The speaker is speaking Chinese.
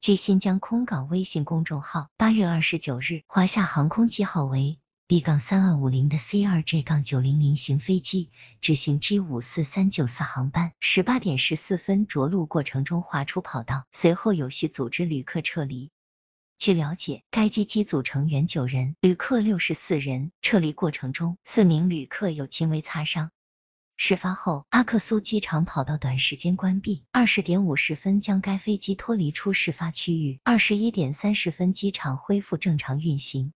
据新疆空港微信公众号，八月二十九日，华夏航空机号为 B- 杠三二五零的 CRJ- 九零零型飞机执行 G 五四三九四航班，十八点十四分着陆过程中滑出跑道，随后有序组织旅客撤离。据了解，该机机组成员九人，旅客六十四人，撤离过程中四名旅客有轻微擦伤。事发后，阿克苏机场跑道短时间关闭。二十点五十分，将该飞机脱离出事发区域。二十一点三十分，机场恢复正常运行。